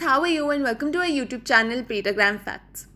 guys, how are you and welcome to our YouTube channel Petagram Facts.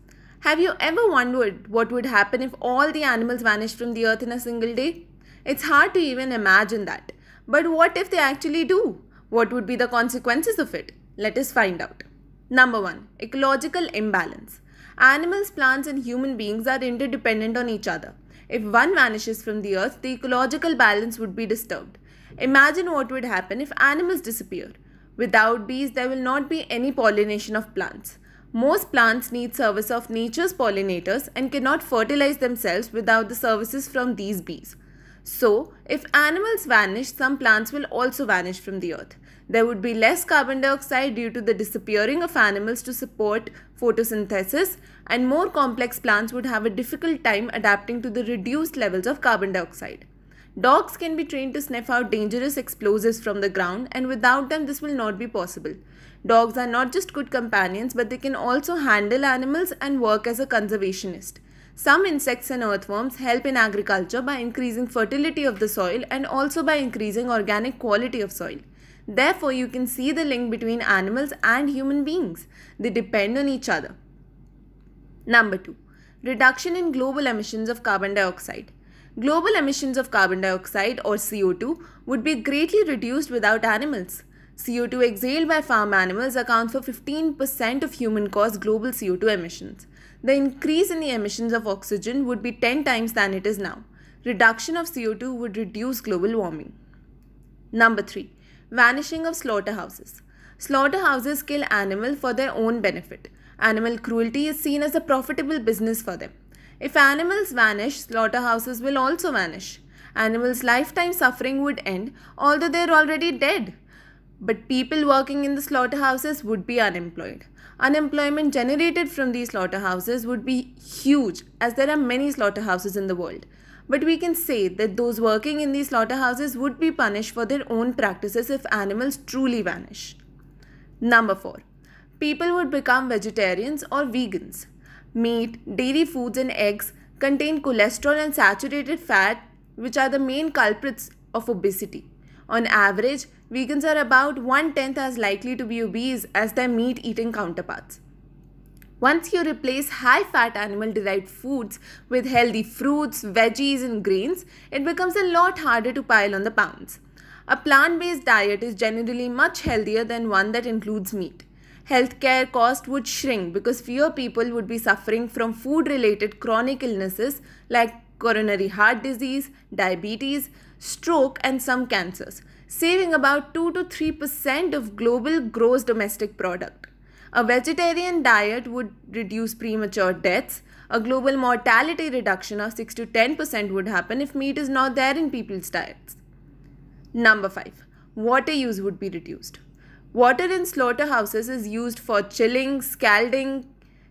Have you ever wondered what would happen if all the animals vanished from the earth in a single day? It's hard to even imagine that. But what if they actually do? What would be the consequences of it? Let us find out. Number 1. Ecological imbalance. Animals, plants and human beings are interdependent on each other. If one vanishes from the earth, the ecological balance would be disturbed. Imagine what would happen if animals disappear. Without bees, there will not be any pollination of plants. Most plants need service of nature's pollinators and cannot fertilize themselves without the services from these bees. So, if animals vanish, some plants will also vanish from the earth. There would be less carbon dioxide due to the disappearing of animals to support photosynthesis, and more complex plants would have a difficult time adapting to the reduced levels of carbon dioxide. Dogs can be trained to sniff out dangerous explosives from the ground, and without them, this will not be possible. Dogs are not just good companions, but they can also handle animals and work as a conservationist. Some insects and earthworms help in agriculture by increasing fertility of the soil and also by increasing organic quality of soil. Therefore, you can see the link between animals and human beings. They depend on each other. Number 2. Reduction in global emissions of carbon dioxide global emissions of carbon dioxide or CO2 would be greatly reduced without animals. CO2 exhaled by farm animals account for 15% of human caused global CO2 emissions. The increase in the emissions of oxygen would be 10 times than it is now. Reduction of CO2 would reduce global warming. Number 3. Vanishing of slaughterhouses. Slaughterhouses kill animals for their own benefit. Animal cruelty is seen as a profitable business for them. If animals vanish, slaughterhouses will also vanish. Animals' lifetime suffering would end, although they're already dead. But people working in the slaughterhouses would be unemployed. Unemployment generated from these slaughterhouses would be huge, as there are many slaughterhouses in the world. But we can say that those working in these slaughterhouses would be punished for their own practices if animals truly vanish. Number 4. People would become vegetarians or vegans meat, dairy foods, and eggs contain cholesterol and saturated fat, which are the main culprits of obesity. On average, vegans are about one tenth as likely to be obese as their meat eating counterparts. Once you replace high fat animal derived foods with healthy fruits, veggies, and grains, it becomes a lot harder to pile on the pounds. A plant based diet is generally much healthier than one that includes meat healthcare cost would shrink because fewer people would be suffering from food related chronic illnesses like coronary heart disease, diabetes, stroke, and some cancers, saving about 2 to 3% of global gross domestic product. A vegetarian diet would reduce premature deaths. A global mortality reduction of 6 to 10% would happen if meat is not there in people's diets. Number 5. Water use would be reduced. Water in slaughterhouses is used for chilling, scalding,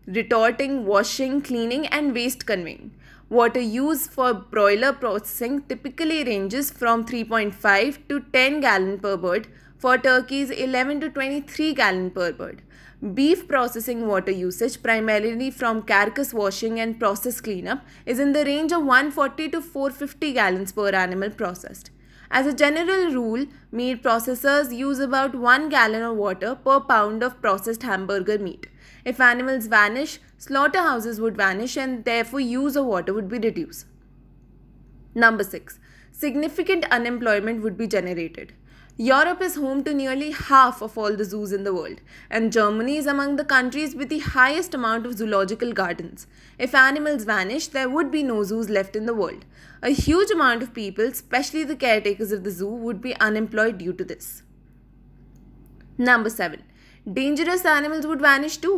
retorting, washing, cleaning, and waste conveying. Water used for broiler processing typically ranges from 3.5 to 10 gallon per bird, for turkeys 11 to 23 gallon per bird. Beef processing water usage, primarily from carcass washing and process cleanup, is in the range of 140 to 450 gallons per animal processed. As a general rule, meat processors use about 1 gallon of water per pound of processed hamburger meat. If animals vanish, slaughterhouses would vanish and therefore use of water would be reduced. Number 6. Significant unemployment would be generated. Europe is home to nearly half of all the zoos in the world, and Germany is among the countries with the highest amount of zoological gardens. If animals vanished, there would be no zoos left in the world. A huge amount of people, especially the caretakers of the zoo, would be unemployed due to this. Number 7. Dangerous animals would vanish too.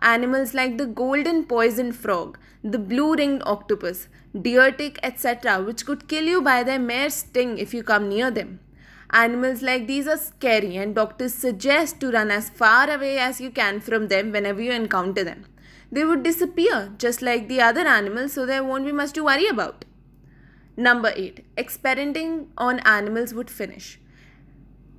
Animals like the golden poison frog, the blue ringed octopus, deer tick, etc., which could kill you by their mere sting if you come near them. Animals like these are scary and doctors suggest to run as far away as you can from them whenever you encounter them. They would disappear just like the other animals so there won't be much to worry about. Number 8. Experimenting on animals would finish.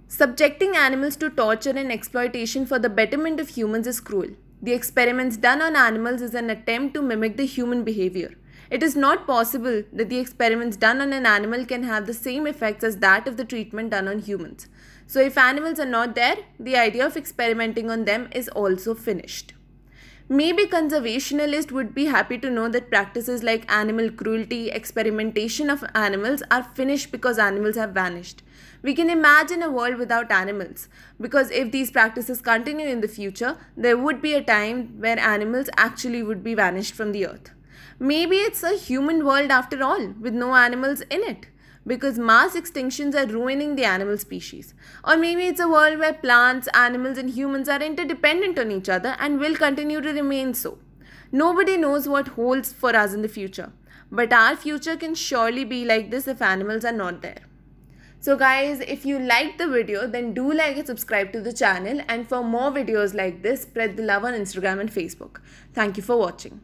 Subjecting animals to torture and exploitation for the betterment of humans is cruel. The experiments done on animals is an attempt to mimic the human behavior. It is not possible that the experiments done on an animal can have the same effects as that of the treatment done on humans. So if animals are not there, the idea of experimenting on them is also finished. Maybe conservationists would be happy to know that practices like animal cruelty, experimentation of animals are finished because animals have vanished. We can imagine a world without animals because if these practices continue in the future, there would be a time where animals actually would be vanished from the earth. Maybe it's a human world after all, with no animals in it because mass extinctions are ruining the animal species. Or maybe it's a world where plants, animals, and humans are interdependent on each other and will continue to remain so. Nobody knows what holds for us in the future, but our future can surely be like this if animals are not there. So guys, if you liked the video, then do like and subscribe to the channel and for more videos like this, spread the love on Instagram and Facebook. Thank you for watching.